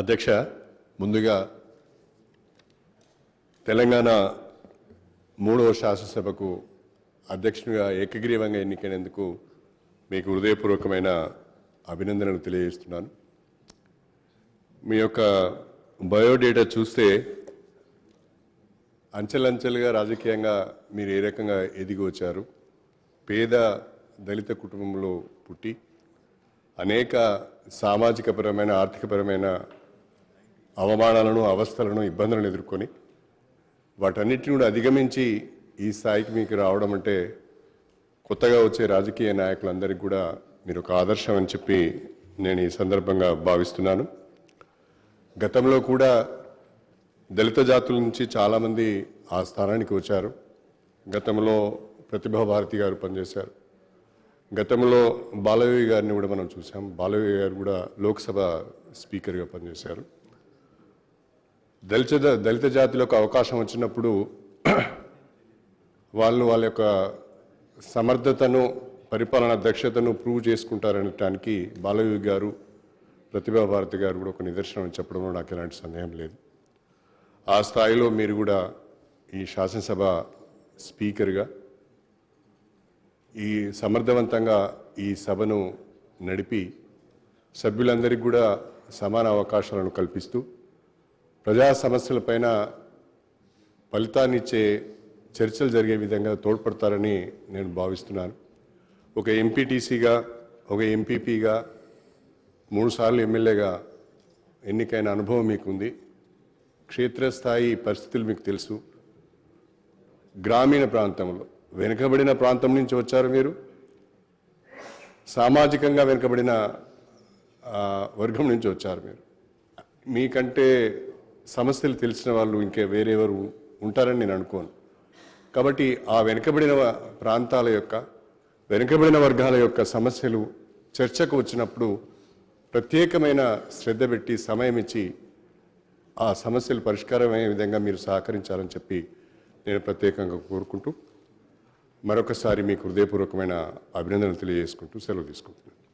అధ్యక్ష ముందుగా తెలంగాణ మూడవ శాసనసభకు అధ్యక్షునిగా ఏకగ్రీవంగా ఎన్నికైనందుకు మీకు హృదయపూర్వకమైన అభినందనలు తెలియజేస్తున్నాను మీ యొక్క బయోడేటా చూస్తే అంచెలంచెలుగా రాజకీయంగా మీరు ఏ రకంగా ఎదిగి వచ్చారు పేద దళిత కుటుంబంలో పుట్టి అనేక సామాజికపరమైన ఆర్థికపరమైన అవమానాలను అవస్థలను ఇబ్బందులను ఎదుర్కొని వాటన్నిటిని కూడా అధిగమించి ఈ స్థాయికి మీకు రావడం అంటే కొత్తగా వచ్చే రాజకీయ నాయకులందరికీ కూడా మీరు ఒక ఆదర్శం అని చెప్పి నేను ఈ సందర్భంగా భావిస్తున్నాను గతంలో కూడా దళిత జాతుల నుంచి చాలామంది ఆ స్థానానికి వచ్చారు గతంలో ప్రతిభా భారతి గారు పనిచేశారు గతంలో బాలవీ గారిని కూడా మనం చూసాం బాలవీ గారు కూడా లోక్సభ స్పీకర్గా పనిచేశారు దళిత దళిత జాతిలోకి అవకాశం వచ్చినప్పుడు వాళ్ళు వాళ్ళ యొక్క సమర్థతను పరిపాలన దక్షతను ప్రూవ్ చేసుకుంటారనటానికి బాలయ్య గారు ప్రతిభా భారతి గారు కూడా ఒక నిదర్శనం చెప్పడంలో నాకు ఎలాంటి సందేహం లేదు ఆ స్థాయిలో మీరు కూడా ఈ శాసనసభ స్పీకర్గా ఈ సమర్థవంతంగా ఈ సభను నడిపి సభ్యులందరికీ కూడా సమాన అవకాశాలను కల్పిస్తూ ప్రజా సమస్యలపైన ఫలితాన్నిచ్చే చర్చలు జరిగే విధంగా తోడ్పడతారని నేను భావిస్తున్నాను ఒక ఎంపీటీసీగా ఒక ఎంపీపీగా మూడుసార్లు ఎమ్మెల్యేగా ఎన్నికైన అనుభవం మీకుంది క్షేత్రస్థాయి పరిస్థితులు మీకు తెలుసు గ్రామీణ ప్రాంతంలో వెనుకబడిన ప్రాంతం నుంచి వచ్చారు మీరు సామాజికంగా వెనుకబడిన వర్గం నుంచి వచ్చారు మీరు మీకంటే సమస్యలు తెలిసిన వాళ్ళు ఇంకా వేరేవారు ఉంటారని నేను అనుకోను కాబట్టి ఆ వెనుకబడిన ప్రాంతాల యొక్క వెనుకబడిన వర్గాల యొక్క సమస్యలు చర్చకు వచ్చినప్పుడు ప్రత్యేకమైన శ్రద్ధ పెట్టి సమయం ఇచ్చి ఆ సమస్యలు పరిష్కారమయ్యే విధంగా మీరు సహకరించాలని చెప్పి నేను ప్రత్యేకంగా కోరుకుంటూ మరొకసారి మీకు హృదయపూర్వకమైన అభినందనలు తెలియజేసుకుంటూ సెలవు తీసుకుంటున్నాను